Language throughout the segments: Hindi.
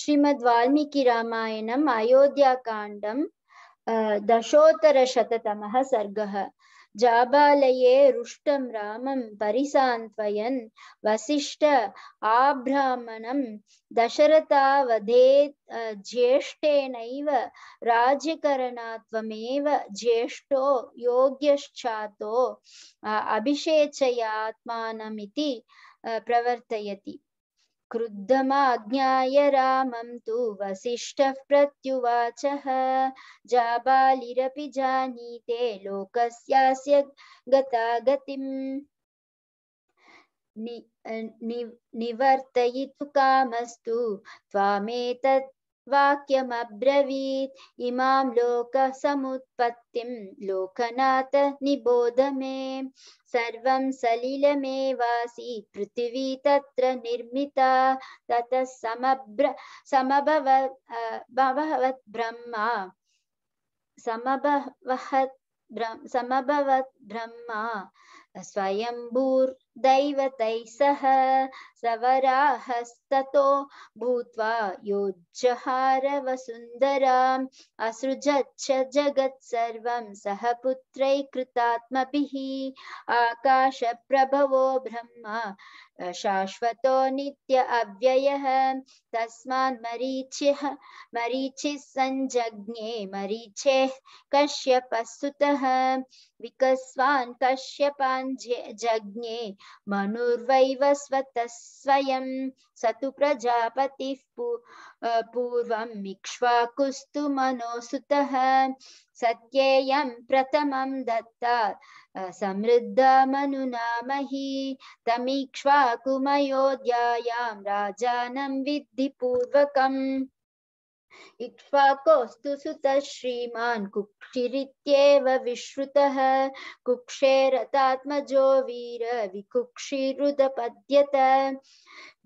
श्रीमद् वाल्मीकि रामायणम् अयोध्याकाण्डं दशोत्तरशततमः सर्गः जाबालये रुष्टं रामं परिसान्त्वयन् वसिष्ठ आब्राह्मणं दशरथावधे ज्येष्ठेनैव राज्यकरणात्वमेव ज्येष्ठो योग्यश्चातो अभिषेचयात्मानमिति प्रवर्तयति क्रुद्धमाज्ञाय रामं तु वसिष्ठः प्रत्युवाचः जाबालिरपि जानीते लोकस्यास्य गतागतिम् नि, नि, निवर्तयितु कामस्तु त्वामेतत् वाक्यमब्रवीत् इमां लोकसमुत्पत्तिं लोकनाथ निबोध मे सर्वं सलिलमेवासि पृथिवी तत्र निर्मिता ततः समभ्र समभव भववत् ब्रह्मा समभवहत् ब्रह्म समभवत् ब्रह्मा स्वयम्भूर्दैवतैः सह सवराहस्ततो भूत्वा योज्जहारवसुन्दराम् असृजच्छ जगत्सर्वं सह पुत्रै कृतात्मभिः आकाशप्रभवो ब्रह्म शाश्वतो नित्य अव्ययः तस्मान् मरीचिः मरीचिः सञ्जज्ञे मरीचेः कश्यपः सुतः विकस्वान् कश्यपान् मञ्जे जज्ञे मनुर्वैवस्वतः स्वयं स तु प्रजापतिः पू पूर्वं मिक्ष्वाकुस्तु मनोसुतः सत्येयं प्रथमं दत्ता समृद्धा मनुनामहि तमीक्ष्वाकुमयोध्यायां राजानं विद्धि पूर्वकम् इक्वाकोस्तु सुतः श्रीमान् कुक्षिरित्येव विश्रुतः कुक्षेरतात्मजो वीर विकुक्षिरुदपद्यत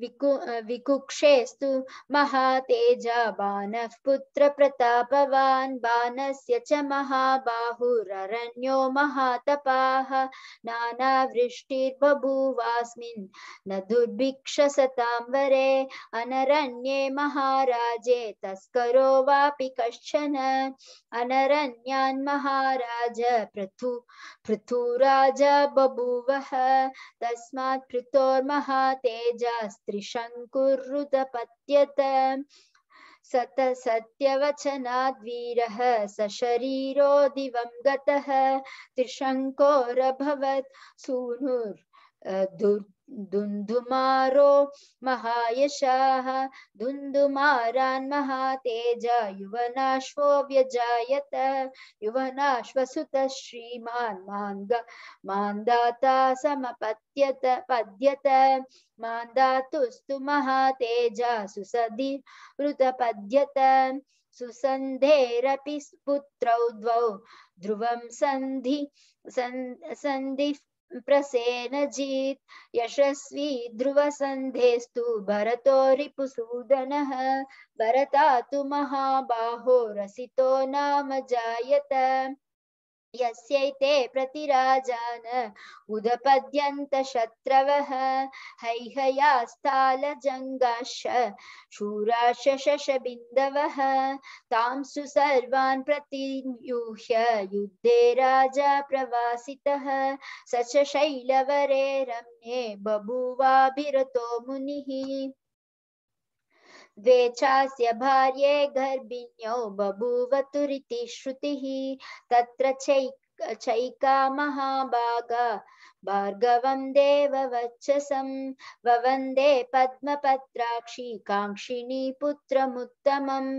विकु विकुक्षेस्तु महातेजवानः पुत्रप्रतापवान् बाणस्य च महाबाहुरण्यो महातपाः नानावृष्टिर्बभूवास्मिन् न दुर्भिक्षसतां वरे अनरण्ये महाराजे तस्करो वापि कश्चन अनरण्यान् महाराज पृथु पृथुराज बभूवः तस्मात् पृथोर्महातेजास् त्रिशङ्कुरुदपत्यत सत सत्यवचनाद्वीरः स शरीरो दिवं गतः त्रिशङ्कोरभवत् सूनुर् दुर् दुन्दुमारो महायशाः दुन्दुमारान् महातेज युवनाश्वो व्यजायत युवनाश्वसुत श्रीमान् मान्द मान्दाता समपद्यत पद्यत मान्दातुस्तु महातेज सुसदि ऋतपद्यत सुसन्धेरपि पुत्रौ द्वौ ध्रुवं सन्धि सन् सन्धिः प्रसेन जीत यशस्वी संधेस्तु भरतो रिपुसूदन भरता तु महाबाहो रसितो नाम जायत यस्यैते प्रतिराजान उदपद्यन्तशत्रवः हैहयास्तालजङ्गाश शूराशशबिन्दवः तांसु सर्वान् प्रतियूह्य युद्धे राजा प्रवासितः स च शैलवरे रम्ये बभूवाभिरतो मुनिः द्वेचास्य भार्ये गर्भिण्यो बभूवतुरिति श्रुतिः तत्र चैक चैका महाभागा भार्गवं देववच्चसं ववन्दे पद्मपत्राक्षी काङ्क्षिणी पुत्रमुत्तमम्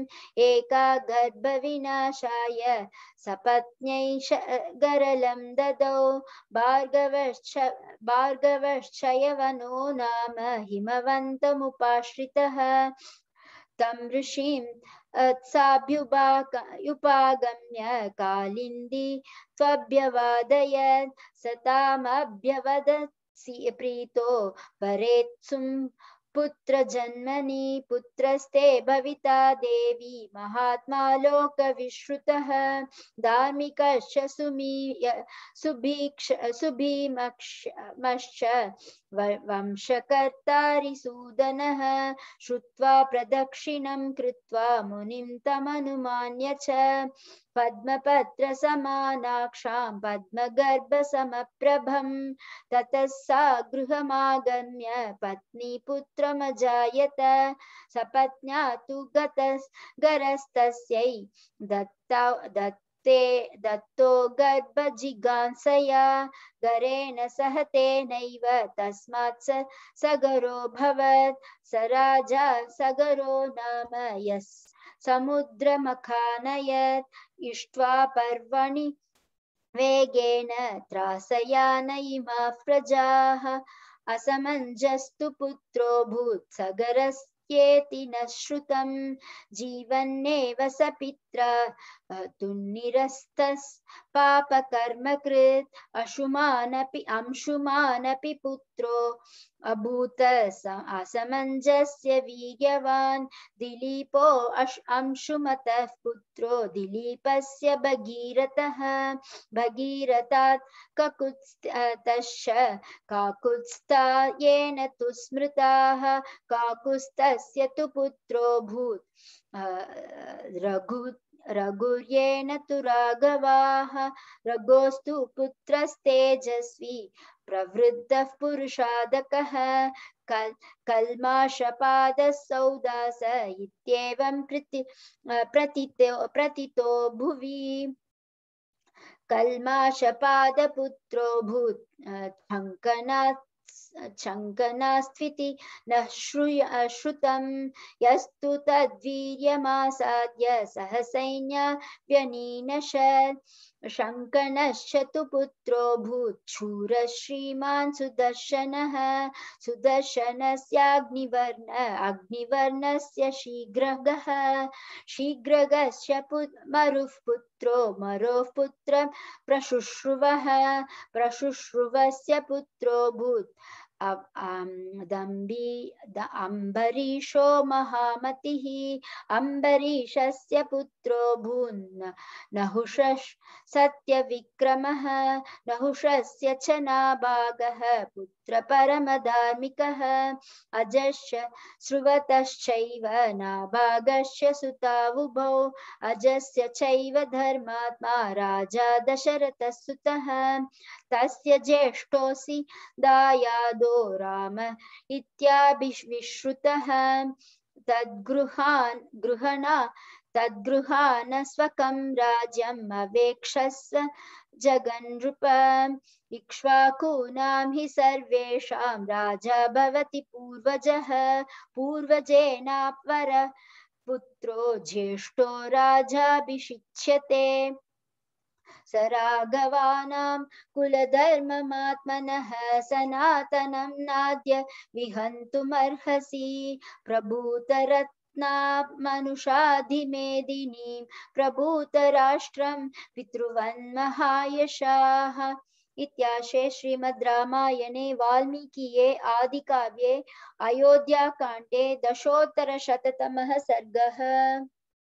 एका गर्भविनाशाय सपत्न्यै गरलं ददौ भार्गवश्च भार्गवश्चयवनो नाम हिमवन्तमुपाश्रितः तम ऋषि उपागम्य कालिन्दी त्वभ्यवादयत् सतामभ्यवदत्सि प्रीतो पुत्र पुत्रजन्मनि पुत्रस्ते भविता देवी महात्मा लोकविश्रुतः धार्मिकश्च सुमी सुभीक्ष सुभीमक्ष वंशकर्तारिसूदनः श्रुत्वा प्रदक्षिणं कृत्वा मुनिं तमनुमान्य च पद्मपत्रसमानाक्षां पद्मगर्भसमप्रभं ततः सा गृहमागम्य पत्नीपुत्रमजायत सपत्न्या तु गतस् गरस्तस्यै दत्ता दत्त ते दत्तो गद्भजिगांसया गरेण सहते नैव तस्मात् स सगरो भवत् स राजा सगरो नाम यस् समुद्रमखानयत् इष्ट्वा पर्वणि वेगेन त्रासया नैमा प्रजाः असमञ्जस्तु पुत्रो भूत् सगरस्येति न श्रुतं जीवन्नेव स पित् निरस्त कृत अशुमान अंशुमान पुत्रो अभूत असमंजस्य वीर्यवान दिलीपो अंशुमत अंशुमतः पुत्रो दिलीपस्य भगीरथ भगीरथा ककुत्स्तश्च काकुत्स्ता येन तु स्मृताः काकुस्तस्य तु पुत्रो भूत् रघु रघुर्येण तु राघवाः रघोस्तु पुत्रस्तेजस्वी प्रवृद्धः पुरुषादकः कल् कल्माषपादसौदास इत्येवं प्रति प्रतितो प्रतितो भुवि कल्माषपादपुत्रो भूत् शङ्कनात् शङ्कनास्त्विति न श्रूय श्रुतं यस्तु तद्वीर्यमासाद्य सह व्यनीनश शङ्कनश्च तु पुत्रो भूच्छूरश्रीमान् सुदर्शनः सुदर्शनस्याग्निवर्ण अग्निवर्णस्य शीघ्रगः शीघ्रगस्य मरुः पुत्रो मरोः पुत्रं प्रशुश्रुवः प्रशुश्रुवस्य पुत्रो भूत् अं, दम्बी अम्बरीशो महामतिः अम्बरीशस्य पुत्रो भून् नहुष सत्यविक्रमः नहुषस्य च नाभागः पुत्र यत्र अजश अजश्च श्रुवतश्चैव नाभागश्च सुतावुभौ अजस्य धर्मात्मा राजा दशरथ सुत तस्य ज्येष्ठोऽसि दायादो राम इत्याभिश्रुतः तद्गृहान् गृहणा तद्गृहान स्वकं राज्यम् अवेक्षस्स जगन्नृप हि सर्वेषां राजा भवति पूर्वजः पूर्वजेनापर पुत्रो ज्येष्ठो राजाभिषिच्यते स राघवानां कुलधर्ममात्मनः सनातनं नाद्य विहन्तुमर्हसि प्रभूतरत् मनुषाधिमेदिनीं प्रभूतराष्ट्रं पितृवन्महायशाः इत्याशे श्रीमद् रामायणे वाल्मीकिये आदिकाव्ये अयोध्याकाण्डे दशोत्तरशततमः सर्गः